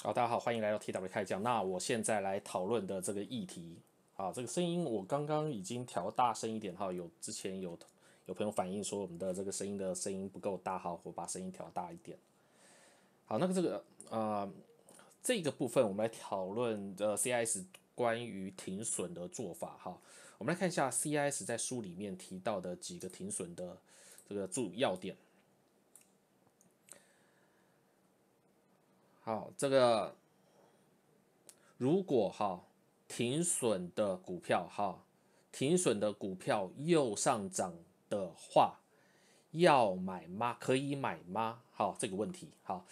好，大家好，欢迎来到 T W 开讲。那我现在来讨论的这个议题，啊，这个声音我刚刚已经调大声一点哈。有之前有有朋友反映说我们的这个声音的声音不够大哈，我把声音调大一点。好，那个这个呃这个部分我们来讨论的 C I S 关于停损的做法哈。我们来看一下 C I S 在书里面提到的几个停损的这个注要点。好，这个如果哈停损的股票哈停损的股票又上涨的话，要买吗？可以买吗？好，这个问题好，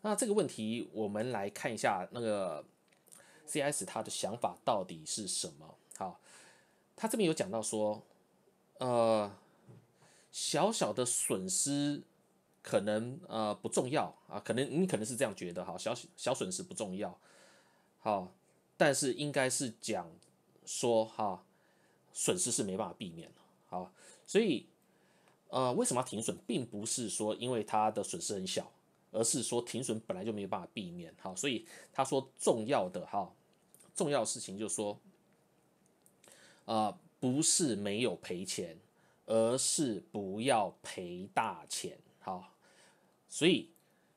那这个问题我们来看一下那个 C S 他的想法到底是什么？好，他这边有讲到说，呃，小小的损失。可能呃不重要啊，可能你可能是这样觉得，哈，小小损失不重要，好，但是应该是讲说哈，损失是没办法避免的，好，所以呃为什么要停损，并不是说因为它的损失很小，而是说停损本来就没有办法避免，好，所以他说重要的哈，重要的事情就是说，啊，不是没有赔钱，而是不要赔大钱。好，所以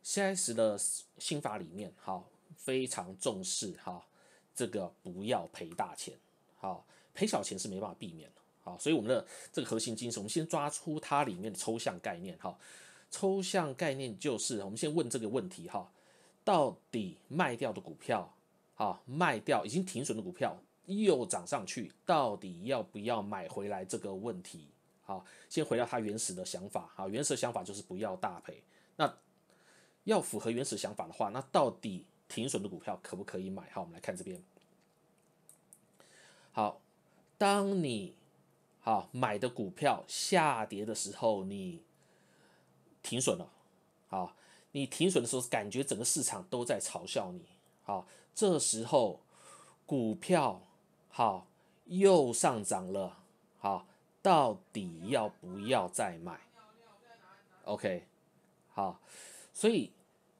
CIS 的新法里面，哈，非常重视哈，这个不要赔大钱，好，赔小钱是没办法避免的，好，所以我们的这个核心精神，我们先抓出它里面的抽象概念，哈，抽象概念就是我们先问这个问题，哈，到底卖掉的股票，好，卖掉已经停损的股票又涨上去，到底要不要买回来这个问题？好，先回到他原始的想法。好，原始的想法就是不要大赔。那要符合原始想法的话，那到底停损的股票可不可以买？好，我们来看这边。好，当你好买的股票下跌的时候，你停损了。好，你停损的时候，感觉整个市场都在嘲笑你。好，这时候股票好又上涨了。好。到底要不要再买？OK，好，所以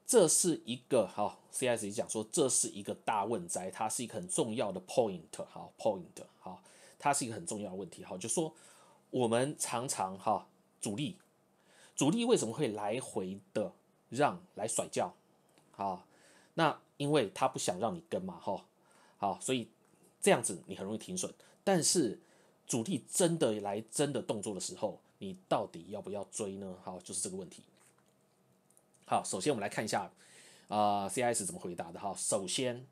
这是一个哈，C.S. 讲说这是一个大问灾，它是一个很重要的 point，好 point，好，它是一个很重要的问题，好，就说我们常常哈，主力主力为什么会来回的让来甩轿？好，那因为他不想让你跟嘛，哈，好，所以这样子你很容易停损，但是。主力真的来真的动作的时候，你到底要不要追呢？好，就是这个问题。好，首先我们来看一下啊，C I 是怎么回答的哈。首先，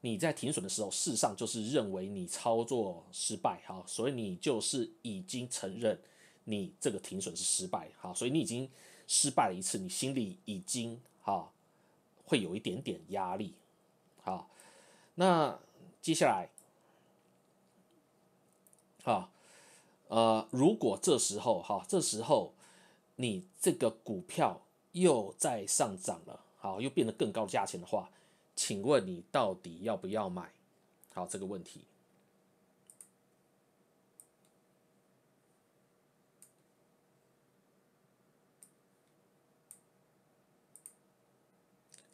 你在停损的时候，事实上就是认为你操作失败，哈，所以你就是已经承认你这个停损是失败，哈，所以你已经失败了一次，你心里已经哈会有一点点压力，好，那接下来。好，呃，如果这时候哈，这时候你这个股票又在上涨了，好，又变得更高的价钱的话，请问你到底要不要买？好，这个问题。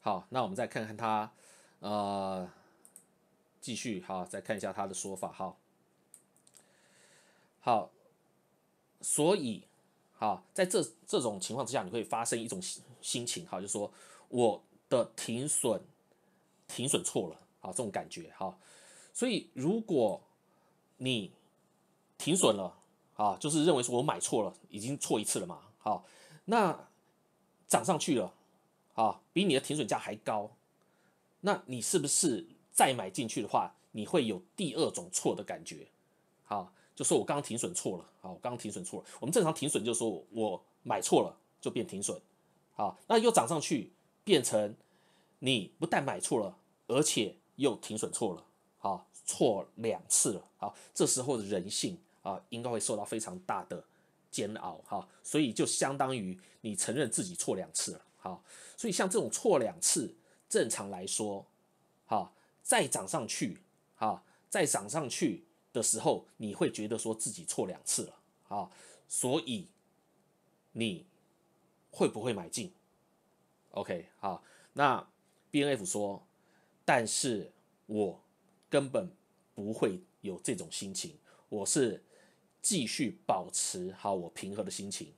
好，那我们再看看他，呃，继续哈，再看一下他的说法哈。好，所以好，在这这种情况之下，你会发生一种心情，好，就是说我的停损停损错了，好，这种感觉，好，所以如果你停损了，啊，就是认为说我买错了，已经错一次了嘛，好，那涨上去了，啊，比你的停损价还高，那你是不是再买进去的话，你会有第二种错的感觉，好。就说我刚刚停损错了，好，我刚刚停损错了。我们正常停损就是说我买错了就变停损，好，那又涨上去变成你不但买错了，而且又停损错了，好，错两次了，好，这时候的人性啊应该会受到非常大的煎熬哈，所以就相当于你承认自己错两次了，好，所以像这种错两次，正常来说，好，再涨上去，好，再涨上去。的时候，你会觉得说自己错两次了，啊，所以你会不会买进？OK，好，那 B N F 说，但是我根本不会有这种心情，我是继续保持好我平和的心情，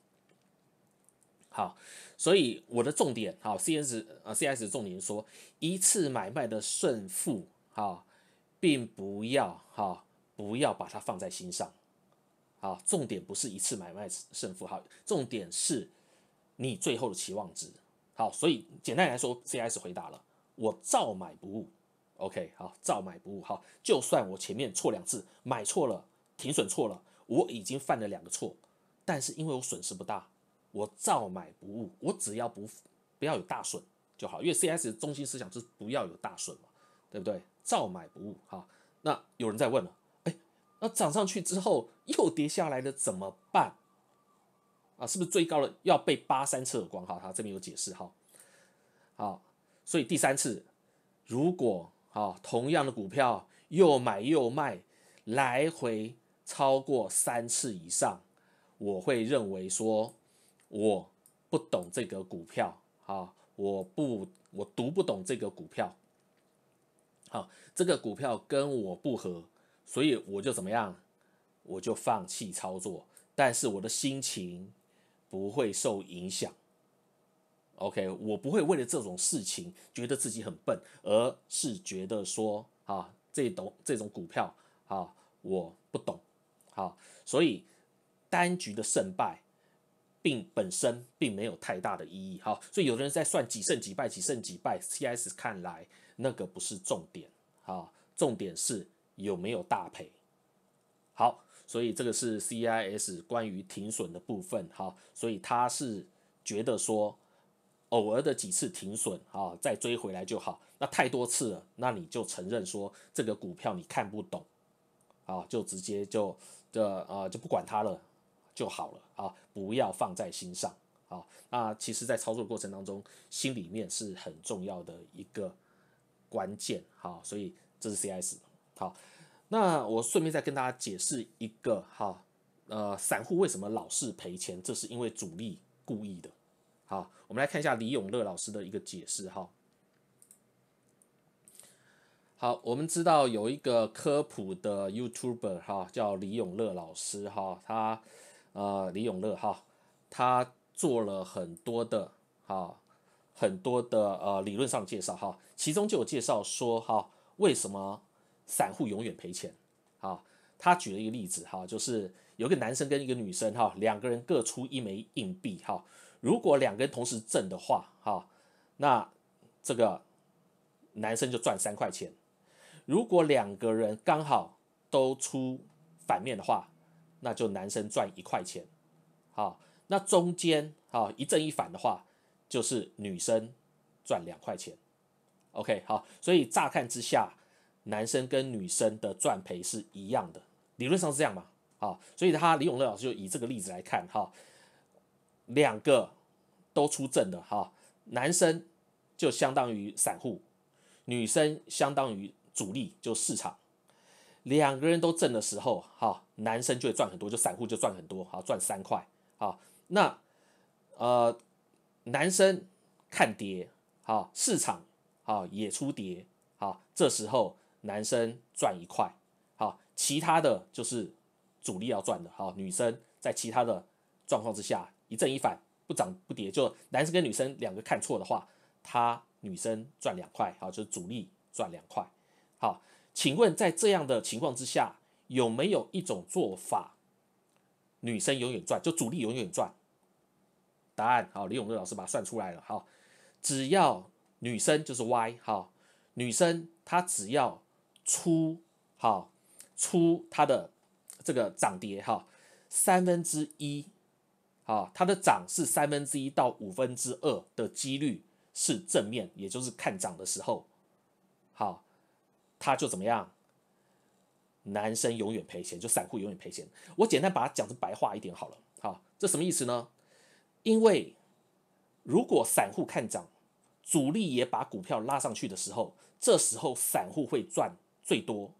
好，所以我的重点，好 C S 呃 C S 重点说，一次买卖的胜负，哈，并不要哈。不要把它放在心上，好，重点不是一次买卖胜负，好，重点是你最后的期望值，好，所以简单来说，C S 回答了，我照买不误，O K，好，照买不误，好，就算我前面错两次，买错了，停损错了，我已经犯了两个错，但是因为我损失不大，我照买不误，我只要不不要有大损就好，因为 C S 中心思想是不要有大损嘛，对不对？照买不误，好，那有人在问了。那涨上去之后又跌下来了，怎么办？啊，是不是最高了要被八三次耳光？哈，他这边有解释哈。好，所以第三次如果啊同样的股票又买又卖，来回超过三次以上，我会认为说我不懂这个股票啊，我不我读不懂这个股票。好，这个股票跟我不合。所以我就怎么样，我就放弃操作。但是我的心情不会受影响。OK，我不会为了这种事情觉得自己很笨，而是觉得说啊，这种这种股票啊，我不懂。好，所以单局的胜败并本身并没有太大的意义。好，所以有的人在算几胜几败，几胜几败。CS 看来那个不是重点。啊，重点是。有没有大赔？好，所以这个是 CIS 关于停损的部分哈，所以他是觉得说，偶尔的几次停损啊，再追回来就好。那太多次了，那你就承认说这个股票你看不懂啊，就直接就这呃就不管它了就好了啊，不要放在心上啊。那其实，在操作过程当中，心里面是很重要的一个关键哈，所以这是 CIS 好。那我顺便再跟大家解释一个哈，呃，散户为什么老是赔钱？这是因为主力故意的。好，我们来看一下李永乐老师的一个解释哈。好，我们知道有一个科普的 YouTuber 哈，叫李永乐老师哈，他呃，李永乐哈，他做了很多的哈，很多的呃，理论上介绍哈，其中就有介绍说哈，为什么？散户永远赔钱，啊，他举了一个例子，哈，就是有个男生跟一个女生，哈，两个人各出一枚硬币，哈，如果两个人同时挣的话，哈，那这个男生就赚三块钱；如果两个人刚好都出反面的话，那就男生赚一块钱，好，那中间，哈，一正一反的话，就是女生赚两块钱。OK，好，所以乍看之下。男生跟女生的赚赔是一样的，理论上是这样嘛？啊，所以他李永乐老师就以这个例子来看，哈，两个都出正的哈，男生就相当于散户，女生相当于主力，就市场。两个人都挣的时候，哈，男生就会赚很多，就散户就赚很多，好赚三块，好，那呃，男生看跌，好，市场好也出跌，好，这时候。男生赚一块，好，其他的就是主力要赚的，好，女生在其他的状况之下一正一反不涨不跌，就男生跟女生两个看错的话，她女生赚两块，好，就是主力赚两块，好，请问在这样的情况之下有没有一种做法，女生永远赚，就主力永远赚？答案好，李永乐老师把它算出来了，好，只要女生就是 Y，好，女生她只要。出哈出它的这个涨跌哈三分之一，啊，它的涨是三分之一到五分之二的几率是正面，也就是看涨的时候，好它就怎么样？男生永远赔钱，就散户永远赔钱。我简单把它讲成白话一点好了。好，这什么意思呢？因为如果散户看涨，主力也把股票拉上去的时候，这时候散户会赚。最多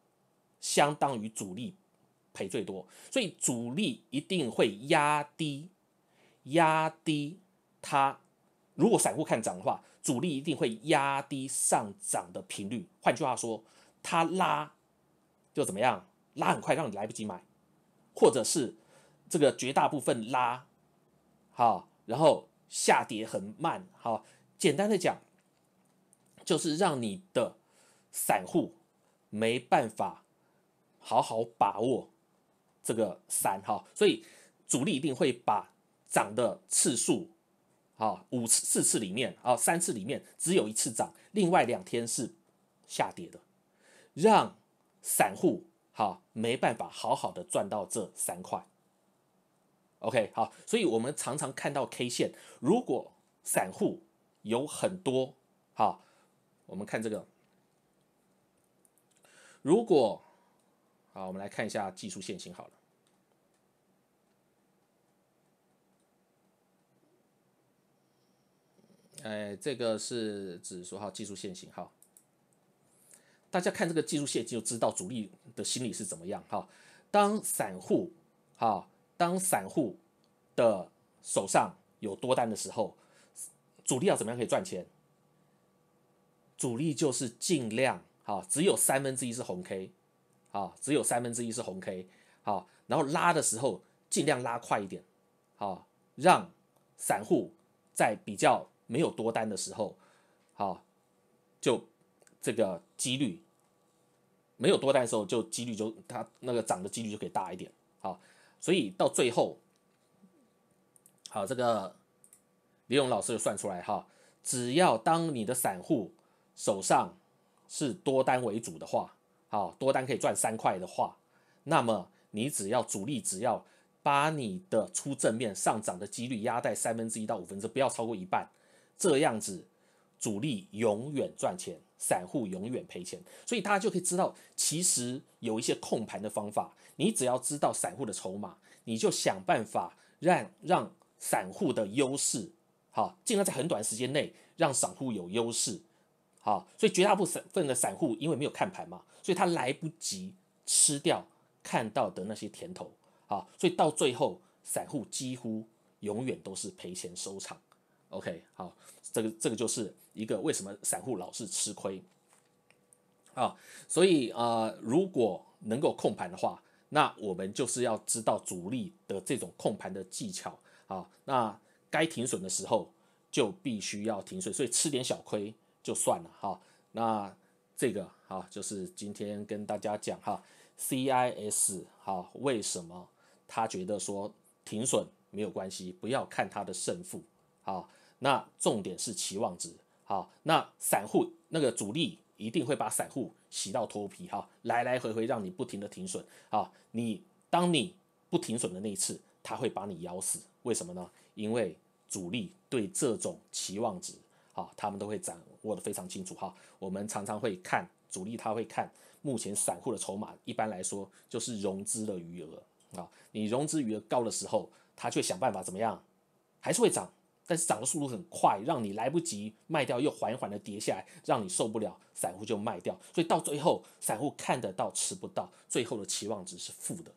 相当于主力赔最多，所以主力一定会压低压低它。如果散户看涨的话，主力一定会压低上涨的频率。换句话说，它拉就怎么样，拉很快让你来不及买，或者是这个绝大部分拉好，然后下跌很慢好。简单的讲，就是让你的散户。没办法好好把握这个三哈，所以主力一定会把涨的次数，啊，五次四次里面啊三次里面只有一次涨，另外两天是下跌的，让散户哈没办法好好的赚到这三块。OK，好，所以我们常常看到 K 线，如果散户有很多哈，我们看这个。如果好，我们来看一下技术线型好了。哎，这个是指说哈技术线型哈，大家看这个技术线就知道主力的心理是怎么样哈。当散户哈，当散户的手上有多单的时候，主力要怎么样可以赚钱？主力就是尽量。好，只有三分之一是红 K，好，只有三分之一是红 K，好，然后拉的时候尽量拉快一点，好，让散户在比较没有多单的时候，好，就这个几率没有多单的时候，就几率就它那个涨的几率就可以大一点，好，所以到最后，好，这个李勇老师就算出来哈，只要当你的散户手上是多单为主的话，好，多单可以赚三块的话，那么你只要主力只要把你的出正面上涨的几率压在三分之一到五分之，不要超过一半，这样子主力永远赚钱，散户永远赔钱，所以大家就可以知道，其实有一些控盘的方法，你只要知道散户的筹码，你就想办法让让散户的优势，好，尽量在很短时间内让散户有优势。好，所以绝大部分的散户因为没有看盘嘛，所以他来不及吃掉看到的那些甜头啊，所以到最后散户几乎永远都是赔钱收场。OK，好，这个这个就是一个为什么散户老是吃亏啊。所以呃，如果能够控盘的话，那我们就是要知道主力的这种控盘的技巧啊。那该停损的时候就必须要停损，所以吃点小亏。就算了哈，那这个哈就是今天跟大家讲哈，CIS 哈为什么他觉得说停损没有关系，不要看他的胜负哈。那重点是期望值哈。那散户那个主力一定会把散户洗到脱皮哈，来来回回让你不停的停损啊，你当你不停损的那一次，他会把你咬死，为什么呢？因为主力对这种期望值。好，他们都会掌握的非常清楚哈。我们常常会看主力，他会看目前散户的筹码，一般来说就是融资的余额啊。你融资余额高的时候，他却想办法怎么样，还是会涨，但是涨的速度很快，让你来不及卖掉，又缓缓的跌下来，让你受不了，散户就卖掉。所以到最后，散户看得到吃不到，最后的期望值是负的。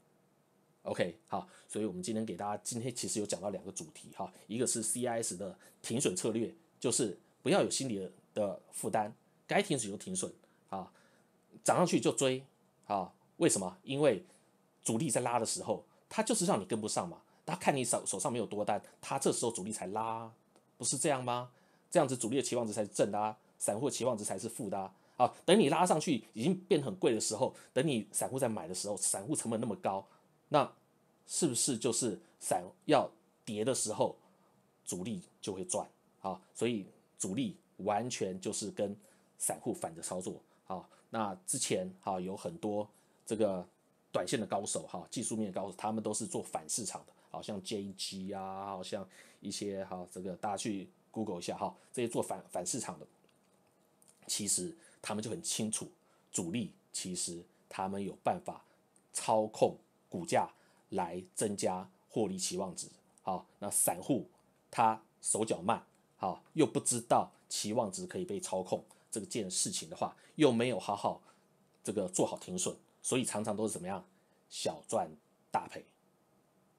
OK，好，所以我们今天给大家今天其实有讲到两个主题哈，一个是 CIS 的停损策略，就是。不要有心理的负担，该停损就停损啊，涨上去就追啊？为什么？因为主力在拉的时候，他就是让你跟不上嘛。他看你手手上没有多单，他这时候主力才拉，不是这样吗？这样子主力的期望值才是正的，啊，散户的期望值才是负的啊。等你拉上去已经变很贵的时候，等你散户在买的时候，散户成本那么高，那是不是就是散要跌的时候，主力就会赚啊？所以。主力完全就是跟散户反着操作啊！那之前啊，有很多这个短线的高手哈，技术面的高手，他们都是做反市场的，好像 JG 啊，好像一些哈，这个大家去 Google 一下哈，这些做反反市场的，其实他们就很清楚，主力其实他们有办法操控股价来增加获利期望值好，那散户他手脚慢。啊，又不知道期望值可以被操控这个件事情的话，又没有好好这个做好停损，所以常常都是怎么样小赚大赔。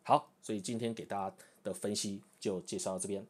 好，所以今天给大家的分析就介绍到这边。